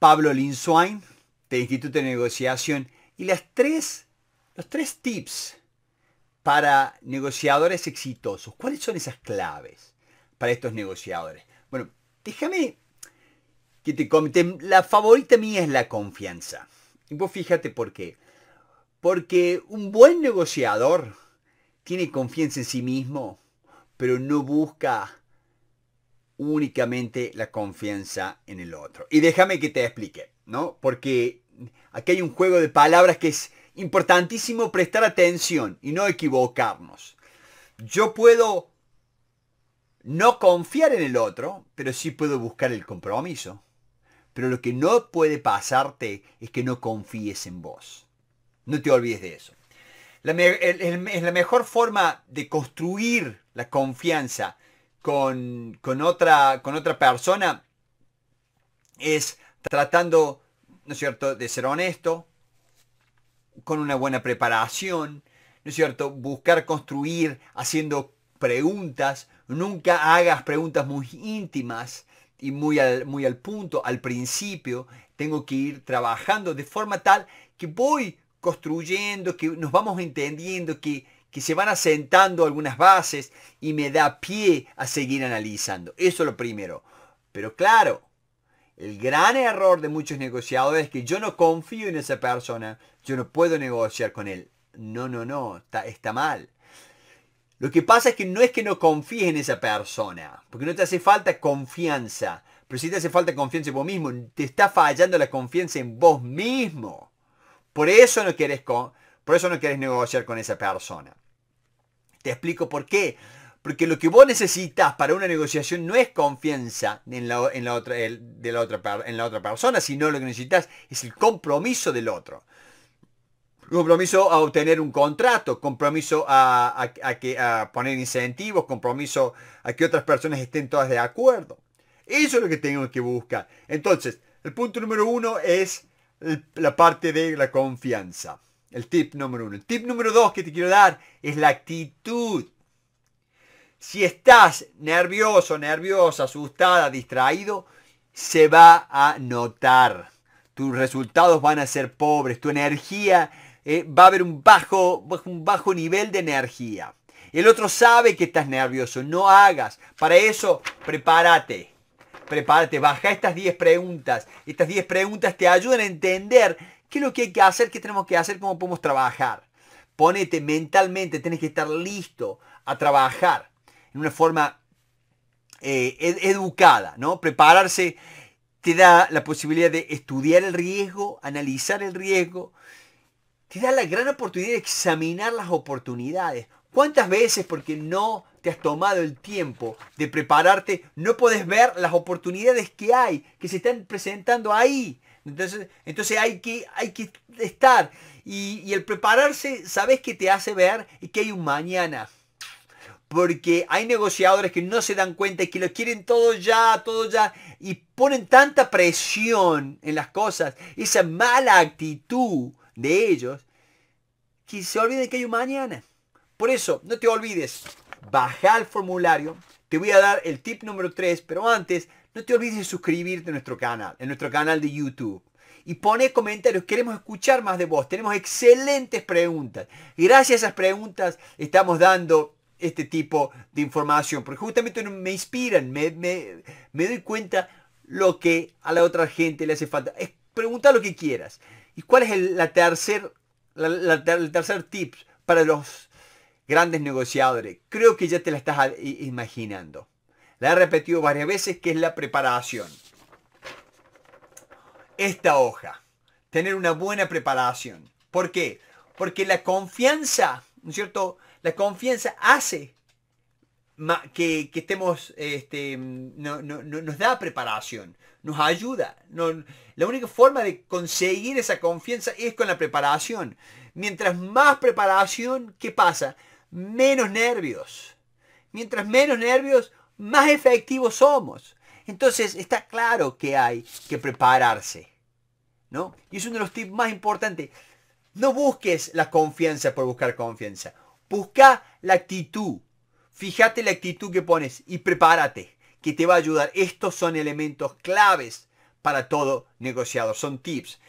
Pablo Linswain, del Instituto de Negociación y las tres, los tres tips para negociadores exitosos. ¿Cuáles son esas claves para estos negociadores? Bueno, déjame que te comente. La favorita mía es la confianza. Y vos fíjate por qué. Porque un buen negociador tiene confianza en sí mismo, pero no busca únicamente la confianza en el otro. Y déjame que te explique, ¿no? Porque aquí hay un juego de palabras que es importantísimo prestar atención y no equivocarnos. Yo puedo no confiar en el otro, pero sí puedo buscar el compromiso. Pero lo que no puede pasarte es que no confíes en vos. No te olvides de eso. es la mejor forma de construir la confianza con, otra, con otra persona es tratando, ¿no es cierto?, de ser honesto, con una buena preparación, ¿no es cierto?, buscar construir haciendo preguntas, nunca hagas preguntas muy íntimas y muy muy al punto, al principio, tengo que ir trabajando de forma tal que voy construyendo, que nos vamos entendiendo, que que se van asentando algunas bases y me da pie a seguir analizando. Eso es lo primero. Pero claro, el gran error de muchos negociadores es que yo no confío en esa persona, yo no puedo negociar con él. No, no, no, está, está mal. Lo que pasa es que no es que no confíes en esa persona, porque no te hace falta confianza. Pero si te hace falta confianza en vos mismo, te está fallando la confianza en vos mismo. Por eso no quieres, por eso no quieres negociar con esa persona. Te explico por qué. Porque lo que vos necesitas para una negociación no es confianza en la, otra, en la otra persona, sino lo que necesitas es el compromiso del otro. Compromiso a obtener un contrato, compromiso a, que, a poner incentivos, compromiso a que otras personas estén todas de acuerdo. Eso es lo que tengo que buscar. Entonces, el punto número uno es la parte de la confianza. El tip número uno. El tip número dos que te quiero dar es la actitud. Si estás nervioso, nerviosa, asustada, distraído, se va a notar. Tus resultados van a ser pobres. Tu energía eh, va a haber un bajo, un bajo nivel de energía. El otro sabe que estás nervioso. No hagas. Para eso, prepárate. Prepárate. Baja estas 10 preguntas. Estas 10 preguntas te ayudan a entender ¿Qué es lo que hay que hacer? ¿Qué tenemos que hacer? ¿Cómo podemos trabajar? Ponete mentalmente, tienes que estar listo a trabajar en una forma eh, educada, ¿no? Prepararse te da la posibilidad de estudiar el riesgo, analizar el riesgo, te da la gran oportunidad de examinar las oportunidades. ¿Cuántas veces, porque no te has tomado el tiempo de prepararte, no puedes ver las oportunidades que hay, que se están presentando ahí? Entonces, entonces hay, que, hay que estar. Y, el prepararse, ¿sabes que te hace ver? Que hay un mañana porque hay negociadores que no se dan cuenta y que lo quieren todo ya, todo ya, y ponen tanta presión en las cosas, esa mala actitud de ellos, que se olviden que hay un mañana. Por eso, no te olvides, bajar el formulario, te voy a dar el tip número 3, pero antes no te olvides de suscribirte a nuestro canal, en nuestro canal de YouTube. Y pone comentarios, queremos escuchar más de vos. Tenemos excelentes preguntas. gracias a esas preguntas estamos dando este tipo de información. Porque justamente me inspiran, me, doy cuenta lo que a la otra gente le hace falta. Es pregunta lo que quieras. ¿Y cuál es el, tercer, el tercer tip para los grandes negociadores? Creo que ya te la estás eh, imaginando. La he repetido varias veces, que es la preparación. Esta hoja, tener una buena preparación. ¿Por qué? Porque la confianza, ¿no es cierto? La confianza hace que, estemos, este, no, nos da preparación, nos ayuda. la única forma de conseguir esa confianza es con la preparación. Mientras más preparación, ¿qué pasa? Menos nervios. Mientras menos nervios, más efectivos somos. Entonces está claro que hay que prepararse. ¿no? Y es uno de los tips más importantes. No busques la confianza por buscar confianza. Busca la actitud. Fíjate la actitud que pones y prepárate, que te va a ayudar. Estos son elementos claves para todo negociador. Son tips.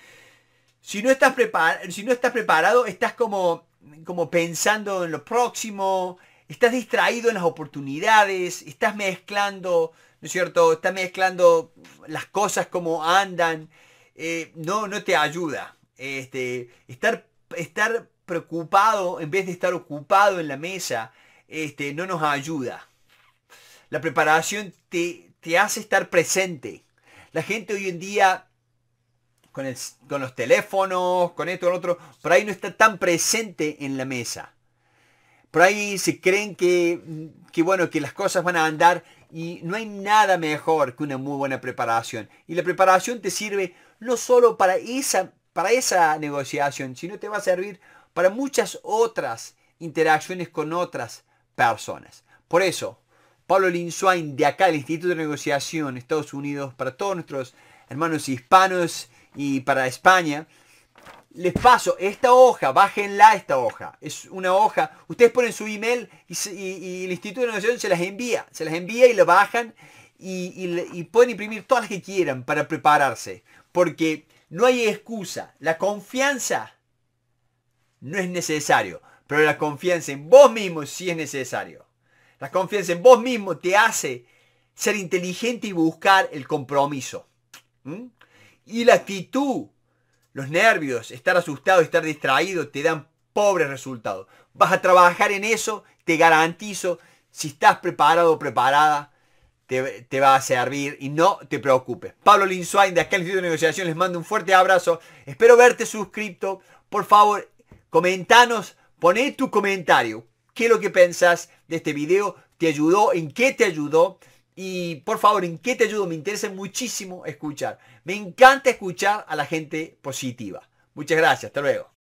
Si no estás, preparado, si no estás preparado, estás como, como pensando en lo próximo, estás distraído en las oportunidades, estás mezclando, ¿no es cierto? Estás mezclando las cosas como andan, eh, no, no te ayuda. Este, estar, estar preocupado en vez de estar ocupado en la mesa, este, no nos ayuda. La preparación te, hace estar presente. La gente hoy en día con, los teléfonos, con esto, con otro, por ahí no está tan presente en la mesa. Por ahí se creen que, bueno, que las cosas van a andar y no hay nada mejor que una muy buena preparación. Y la preparación te sirve no solo para esa, para esa negociación, sino te va a servir para muchas otras interacciones con otras personas. Por eso, Pablo Linswain de acá, del Instituto de Negociación Estados Unidos, para todos nuestros hermanos hispanos y para España, les paso esta hoja, bájenla esta hoja. Es una hoja, ustedes ponen su email y, el Instituto de Innovación se las envía, se las envía y lo bajan y, pueden imprimir todas las que quieran para prepararse. Porque no hay excusa, la confianza no es necesario, pero la confianza en vos mismo sí es necesario. La confianza en vos mismo te hace ser inteligente y buscar el compromiso. Y la actitud los nervios, estar asustado, estar distraído, te dan pobres resultados. Vas a trabajar en eso, te garantizo, si estás preparado o preparada, te, va a servir y no te preocupes. Pablo Linsuain de acá el Instituto de Negociación les mando un fuerte abrazo. Espero verte suscrito. Por favor, comentanos, poné tu comentario. ¿Qué es lo que pensás de este video? ¿Te ayudó? ¿En qué te ayudó? Y por favor, ¿en qué te ayudo? Me interesa muchísimo escuchar. Me encanta escuchar a la gente positiva. Muchas gracias, hasta luego.